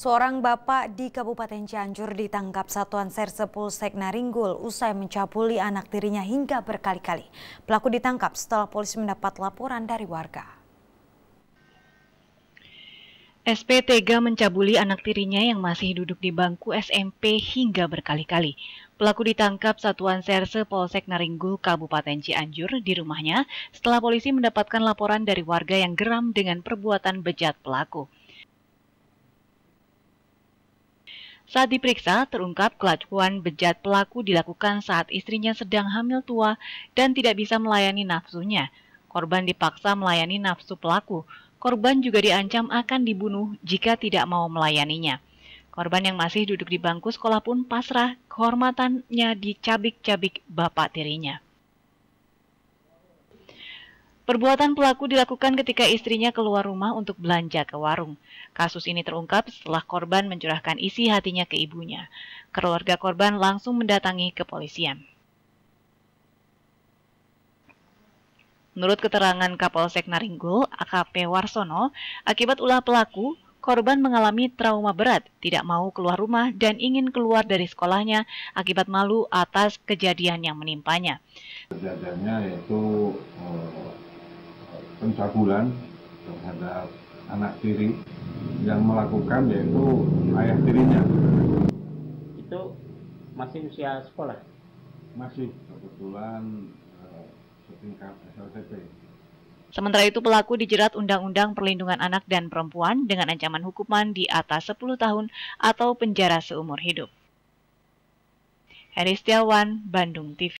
Seorang bapak di Kabupaten Cianjur ditangkap Satuan Serse Polsek Naringgul usai mencabuli anak tirinya hingga berkali-kali. Pelaku ditangkap setelah polisi mendapat laporan dari warga. SP tega mencabuli anak tirinya yang masih duduk di bangku SMP hingga berkali-kali. Pelaku ditangkap Satuan Serse Polsek Naringgul, Kabupaten Cianjur di rumahnya setelah polisi mendapatkan laporan dari warga yang geram dengan perbuatan bejat pelaku. Saat diperiksa, terungkap kelakuan bejat pelaku dilakukan saat istrinya sedang hamil tua dan tidak bisa melayani nafsunya. Korban dipaksa melayani nafsu pelaku. Korban juga diancam akan dibunuh jika tidak mau melayaninya. Korban yang masih duduk di bangku sekolah pun pasrah kehormatannya dicabik-cabik bapak tirinya. Perbuatan pelaku dilakukan ketika istrinya keluar rumah untuk belanja ke warung. Kasus ini terungkap setelah korban mencurahkan isi hatinya ke ibunya. Keluarga korban langsung mendatangi kepolisian. Menurut keterangan Kapolsek Naringgul, AKP Warsono, akibat ulah pelaku, korban mengalami trauma berat, tidak mau keluar rumah dan ingin keluar dari sekolahnya akibat malu atas kejadian yang menimpanya. Kejadiannya yaitu pencabulan terhadap anak tiri yang melakukan yaitu ayah tirinya itu masih usia sekolah masih kebetulan eh, setingkat SLCP Sementara itu pelaku dijerat Undang-Undang Perlindungan Anak dan Perempuan dengan ancaman hukuman di atas 10 tahun atau penjara seumur hidup. Heri Setiawan, Bandung TV